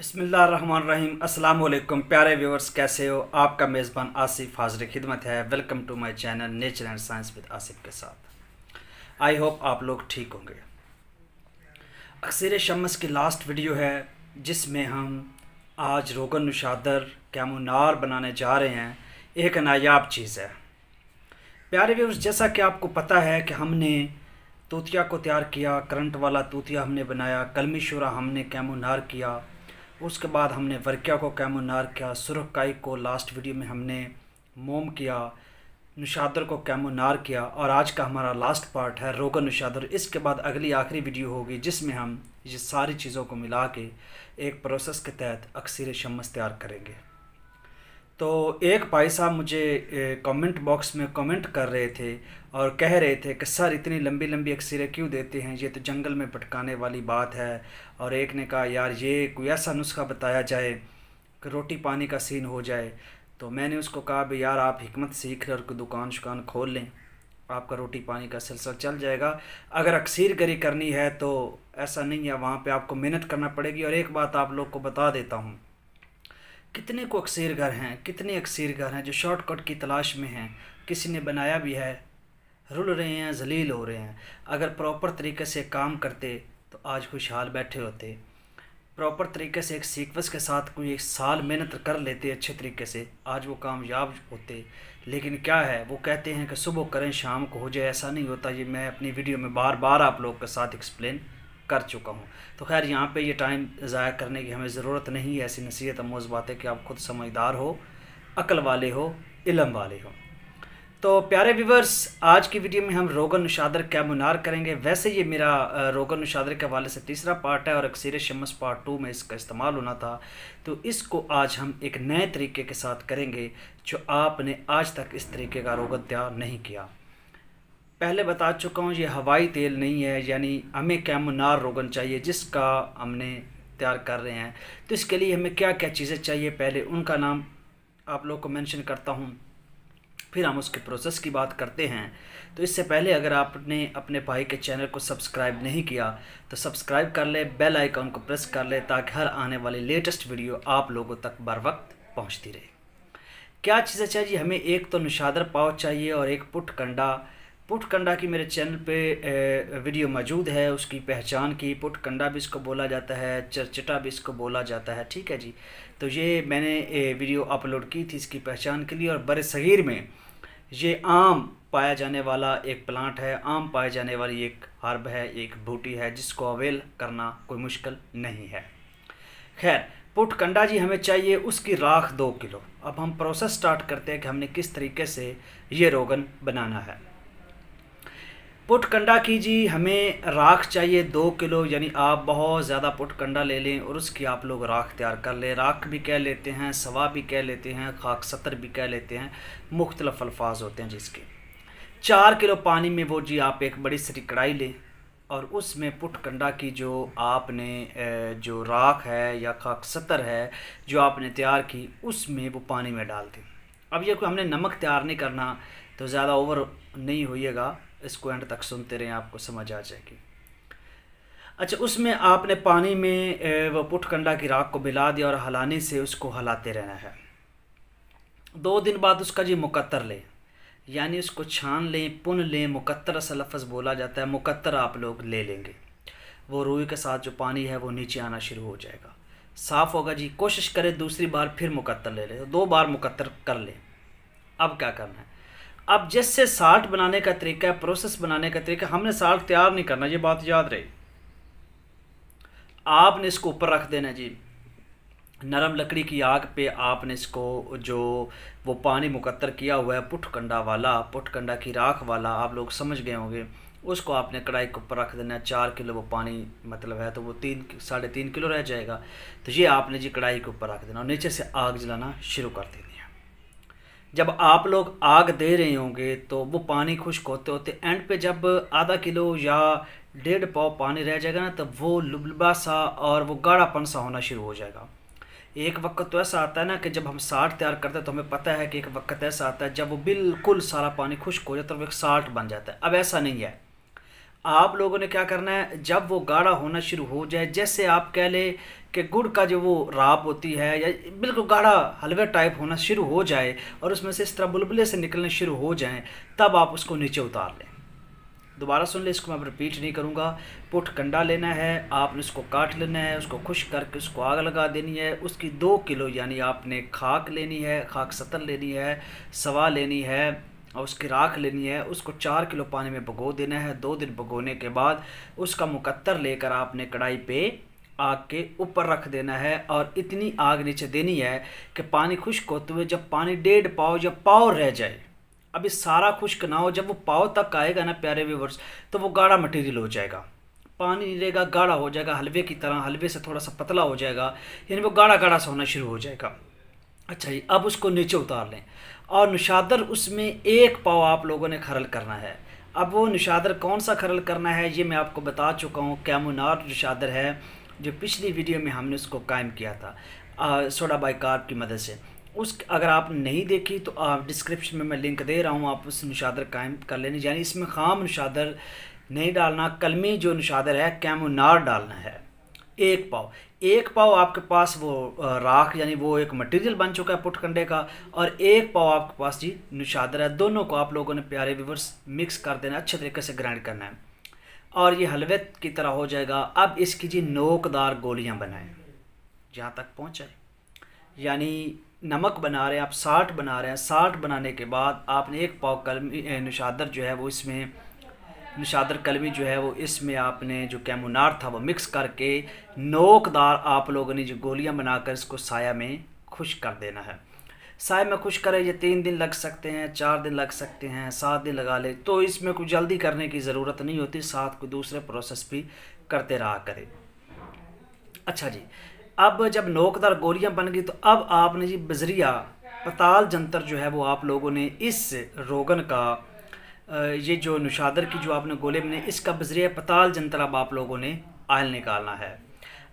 अस्सलाम वालेकुम प्यारे व्यूवर्स कैसे हो आपका मेज़बान आसिफ हाजिर खिदमत है welcome to my channel nature and science with Asif के साथ आई होप आप लोग ठीक होंगे अक्सर शमस की लास्ट वीडियो है जिसमें हम आज रोगन नुशादर कैमोनार बनाने जा रहे हैं एक नायाब चीज़ है प्यारे व्यूवर्स जैसा कि आपको पता है कि हमने तोतिया को तैयार किया करंट वाला तोतिया हमने बनाया कलमी शुरा हमने कैमोनार किया उसके बाद हमने वर्किया को कैमोनार किया सुरखकाई को लास्ट वीडियो में हमने मोम किया नुशादर को कैमोनार किया और आज का हमारा लास्ट पार्ट है रोगन नुशादर इसके बाद अगली आखिरी वीडियो होगी जिसमें हम ये सारी चीज़ों को मिला के एक प्रोसेस के तहत अक्सर शमस तैयार करेंगे तो एक भाई साहब मुझे कमेंट बॉक्स में कमेंट कर रहे थे और कह रहे थे कि सर इतनी लंबी लंबी अक्सरें क्यों देते हैं ये तो जंगल में भटकाने वाली बात है और एक ने कहा यार ये कोई ऐसा नुस्खा बताया जाए कि रोटी पानी का सीन हो जाए तो मैंने उसको कहा भाई यार आप हमत सीख और कोई दुकान शुकान खोल लें आपका रोटी पानी का सिलसिला चल जाएगा अगर अक्सर गरी करनी है तो ऐसा नहीं है वहाँ पर आपको मेहनत करना पड़ेगी और एक बात आप लोग को बता देता हूँ कितने को अक्सरगर हैं कितने अक्सरगर हैं जो शॉर्टकट की तलाश में हैं किसी ने बनाया भी है रुल रहे हैं जलील हो रहे हैं अगर प्रॉपर तरीके से काम करते तो आज खुशहाल बैठे होते प्रॉपर तरीके से एक सीक्वेंस के साथ कोई एक साल मेहनत कर लेते अच्छे तरीके से आज वो कामयाब होते लेकिन क्या है वो कहते हैं कि सुबह करें शाम को हो जाए ऐसा नहीं होता ये मैं अपनी वीडियो में बार बार आप लोग के साथ एक्सप्लेन कर चुका हूँ तो खैर यहाँ पे ये टाइम ज़ाया करने की हमें ज़रूरत नहीं है ऐसी नसीहत अमोज़ बात कि आप ख़ुद समझदार हो अकल वाले हो इलम वाले हो तो प्यारे व्यूवर्स आज की वीडियो में हम रोगन निशादर कैमुनार करेंगे वैसे ये मेरा रोगन नशादर के हवाले से तीसरा पार्ट है और अक्सर शमस पार्ट टू में इसका इस्तेमाल होना था तो इसको आज हम एक नए तरीके के साथ करेंगे जो आपने आज तक इस तरीके का रोगन तैयार नहीं किया पहले बता चुका हूँ ये हवाई तेल नहीं है यानी हमें कैमनार रोगन चाहिए जिसका हमने तैयार कर रहे हैं तो इसके लिए हमें क्या क्या चीज़ें चाहिए पहले उनका नाम आप लोग को मेंशन करता हूँ फिर हम उसके प्रोसेस की बात करते हैं तो इससे पहले अगर आपने अपने भाई के चैनल को सब्सक्राइब नहीं किया तो सब्सक्राइब कर ले बेल आइकॉन को प्रेस कर ले ताकि हर आने वाली लेटेस्ट वीडियो आप लोगों तक बर वक्त पहुँचती रहे क्या चीज़ें चाहिए हमें एक तो नुशादर पाव चाहिए और एक पुट कंडा पुटकंडा की मेरे चैनल पे वीडियो मौजूद है उसकी पहचान की पुटकंडा भी इसको बोला जाता है चरचटा भी इसको बोला जाता है ठीक है जी तो ये मैंने वीडियो अपलोड की थी इसकी पहचान के लिए और बर सग़ीर में ये आम पाया जाने वाला एक प्लांट है आम पाए जाने वाली एक हर्ब है एक बूटी है जिसको अवेल करना कोई मुश्किल नहीं है खैर पुटकंडा जी हमें चाहिए उसकी राख दो किलो अब हम प्रोसेस स्टार्ट करते हैं कि हमने किस तरीके से ये रोगन बनाना है पुटकंडा की जी हमें राख चाहिए दो किलो यानी आप बहुत ज़्यादा पुटकंडा ले लें और उसकी आप लोग राख तैयार कर लें राख भी कह लेते हैं सवा भी कह लेते हैं खाक सतर भी कह लेते हैं मुख्तलफ अल्फाज होते हैं जिसके चार किलो पानी में वो जी आप एक बड़ी सी कढ़ाई लें और उसमें पुटकंडा की जो आपने जो राख है या खाक सतर है जो आपने तैयार की उसमें वो पानी में डाल दें अब ये कोई हमने नमक तैयार नहीं करना तो ज़्यादा ओवर नहीं होइएगा इसको एंड तक सुनते रहें आपको समझ आ जाएगी अच्छा उसमें आपने पानी में वह पुटकंडा की राख को मिला दिया और हलाने से उसको हलाते रहना है दो दिन बाद उसका जी मुकत्तर लें यानी उसको छान लें पुन लें मुकत्तर असल लफ्ज़ बोला जाता है मुकत्तर आप लोग ले लेंगे वो रूई के साथ जो पानी है वो नीचे आना शुरू हो जाएगा साफ़ होगा जी कोशिश करें दूसरी बार फिर मुकत्तर ले लें दो बार मुकत्तर कर लें अब क्या करना है अब जैसे साल्ट बनाने का तरीका है प्रोसेस बनाने का तरीका हमने साल्ट तैयार नहीं करना ये बात याद रही आपने इसको ऊपर रख देना जी नरम लकड़ी की आग पे आपने इसको जो वो पानी मुकत्तर किया हुआ है पुठकंडा वाला पुठकंडा की राख वाला आप लोग समझ गए होंगे उसको आपने कढ़ाई के ऊपर रख देना है चार किलो वो पानी मतलब है तो वो तीन साढ़े तीन किलो रह जाएगा तो ये आपने जी कढ़ाई के ऊपर रख देना और नीचे से आग जलाना शुरू कर देना जब आप लोग आग दे रहे होंगे तो वो पानी खुश्क होते होते एंड पे जब आधा किलो या डेढ़ पाव पानी रह जाएगा ना तब वो लुबलबा सा और वो गाढ़ापन सा होना शुरू हो जाएगा एक वक्त तो ऐसा आता है ना कि जब हम साल्ट तैयार करते हैं तो हमें पता है कि एक वक्त ऐसा आता है जब वो बिल्कुल सारा पानी खुश्क हो जाता है तो वो एक साल्ट बन जाता है अब ऐसा नहीं है आप लोगों ने क्या करना है जब वो गाढ़ा होना शुरू हो जाए जैसे आप कह लें कि गुड़ का जो वो राप होती है या बिल्कुल गाढ़ा हलवे टाइप होना शुरू हो जाए और उसमें से इस तरह बुलबुले से निकलने शुरू हो जाए तब आप उसको नीचे उतार लें दोबारा सुन लें इसको मैं रिपीट नहीं करूँगा पुट कंडा लेना है आपने उसको काट लेना है उसको खुश करके उसको आग लगा देनी है उसकी दो किलो यानी आपने खाक लेनी है खाक सतर लेनी है सवा लेनी है और उसकी राख लेनी है उसको चार किलो पानी में भगो देना है दो दिन भगोने के बाद उसका मुकत्तर लेकर आपने कढ़ाई पे आग के ऊपर रख देना है और इतनी आग नीचे देनी है कि पानी खुश्क होते हुए जब पानी डेढ़ पाव जब पाव रह जाए अभी सारा खुश्क ना हो जब वो पाव तक आएगा ना प्यारे व्यूवर्स तो वो गाढ़ा मटेरियल हो जाएगा पानी नहीं रहेगा गाढ़ा हो जाएगा हलवे की तरह हलवे से थोड़ा सा पतला हो जाएगा यानी वो गाढ़ा गाढ़ा सा होना शुरू हो जाएगा अच्छा जी अब उसको नीचे उतार लें और निशादर उसमें एक पाव आप लोगों ने खरल करना है अब वो निशादर कौन सा खरल करना है ये मैं आपको बता चुका हूँ कैमोनार निशादर है जो पिछली वीडियो में हमने उसको कायम किया था आ, सोडा बाइकार्ब की मदद से उस अगर आप नहीं देखी तो आप डिस्क्रिप्शन में मैं लिंक दे रहा हूँ आप उस निशादर कायम कर लेने यानी इसमें खाम निशादर नहीं डालना कलमी जो निशादर है कैमोनार डालना है एक पाव एक पाव आपके पास वो राख यानी वो एक मटेरियल बन चुका है पुटकंडे का और एक पाव आपके पास जी नुशादर है दोनों को आप लोगों ने प्यारे व्यूवर्स मिक्स कर देना अच्छे तरीके से ग्राइंड करना है और ये हलवे की तरह हो जाएगा अब इसकी जी नोकदार गोलियां बनाएं जहाँ तक पहुँचाएं यानी नमक बना रहे हैं आप साठ बना रहे हैं साठ बनाने के बाद आपने एक पाव कलमी नुशादर जो है वो इसमें निशादर कलमी जो है वो इसमें आपने जो कैमोनार था वो मिक्स करके नोकदार आप लोगों ने जो गोलियां बनाकर इसको साया में खुश कर देना है साय में खुश करें ये तीन दिन लग सकते हैं चार दिन लग सकते हैं सात दिन लगा ले तो इसमें कुछ जल्दी करने की ज़रूरत नहीं होती साथ कोई दूसरे प्रोसेस भी करते रहा करें अच्छा जी अब जब नोकदार गोलियाँ बन गई तो अब आपने जी बजरिया पताल जंतर जो है वो आप लोगों ने इस रोगन का ये जो नुशादर की जो आपने गोले बने इसका बजरिया पताल अब आप लोगों ने आयल निकालना है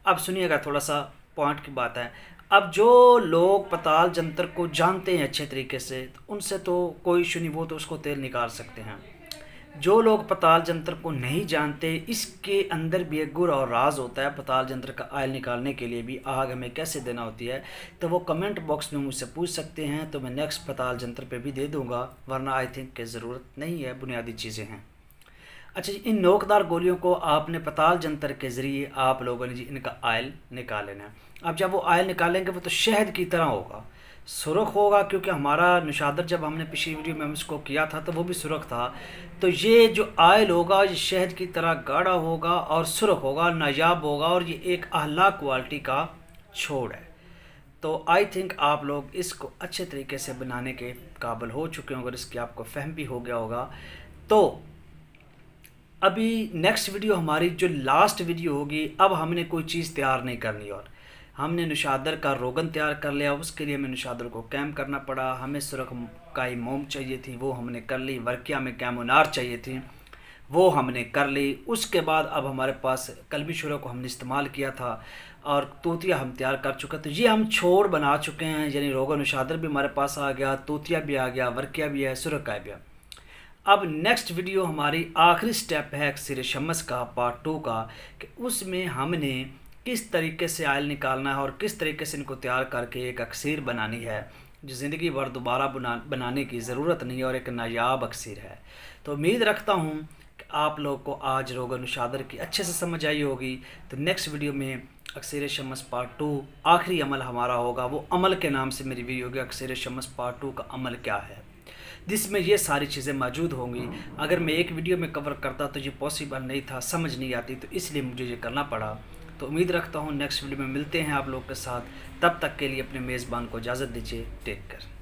अब सुनिएगा थोड़ा सा पॉइंट की बात है अब जो लोग पताल जंतर को जानते हैं अच्छे तरीके से तो उनसे तो कोई शुनी वो तो उसको तेल निकाल सकते हैं जो लोग पताल जंत्र को नहीं जानते इसके अंदर भी एक गुर और राज होता है पताल जंत्र का आयल निकालने के लिए भी आग हमें कैसे देना होती है तो वो कमेंट बॉक्स में मुझसे पूछ सकते हैं तो मैं नेक्स्ट पताल जंत्र पे भी दे दूंगा वरना आई थिंक कि ज़रूरत नहीं है बुनियादी चीज़ें हैं अच्छा जी इन नोकदार गोलियों को आपने पताल जंत्र के ज़रिए आप लोगों ने जी इनका आयल निकाल लेना है अब जब वो आयल निकालेंगे वो तो शहद की तरह होगा सुरख होगा क्योंकि हमारा निशादर जब हमने पिछली वीडियो में हम इसको किया था तो वो भी सुरख था तो ये जो आयल होगा ये शहद की तरह गाढ़ा होगा और सुरख होगा नायाब होगा और ये एक अहला क्वालिटी का छोड़ है तो आई थिंक आप लोग इसको अच्छे तरीके से बनाने के काबिल हो चुके होंगे और इसकी आपको फहम भी हो गया होगा तो अभी नेक्स्ट वीडियो हमारी जो लास्ट वीडियो होगी अब हमने कोई चीज़ तैयार नहीं करनी और हमने नुशादर का रोगन तैयार कर लिया उसके लिए हमें नुशादर को कैम करना पड़ा हमें सुरख काई मोम चाहिए थी वो हमने कर ली वर्किया में कैमोनार चाहिए थी वो हमने कर ली उसके बाद अब हमारे पास कलमी शुरा को हमने इस्तेमाल किया था और तोतिया हम तैयार कर चुके तो ये हम छोड़ बना चुके हैं यानी रोगन नुशादर भी हमारे पास आ गया तोतिया भी आ गया वर्किया भी है सुरकाय भी अब नेक्स्ट वीडियो हमारी आखिरी स्टेप है सिर शमस का पार्ट टू का कि उसमें हमने किस तरीके से आयल निकालना है और किस तरीके से इनको तैयार करके एक अक्सर बनानी है जो ज़िंदगी भर दोबारा बना बनाने की ज़रूरत नहीं और एक नायाब अक्सर है तो उम्मीद रखता हूँ कि आप लोग को आज रोगन शादर की अच्छे से समझ आई होगी तो नेक्स्ट वीडियो में अक्सर शमस पार्ट टू आखिरी अमल हमारा होगा वो अमल के नाम से मेरी वीडियो होगी अक्सर शमस पार्ट टू का अमल क्या है जिसमें ये सारी चीज़ें मौजूद होंगी अगर मैं एक वीडियो में कवर करता तो ये पॉसिबल नहीं था समझ नहीं आती तो इसलिए मुझे ये करना पड़ा तो उम्मीद रखता हूँ नेक्स्ट वीडियो में मिलते हैं आप लोग के साथ तब तक के लिए अपने मेज़बान को इजाज़त दीजिए टेक केयर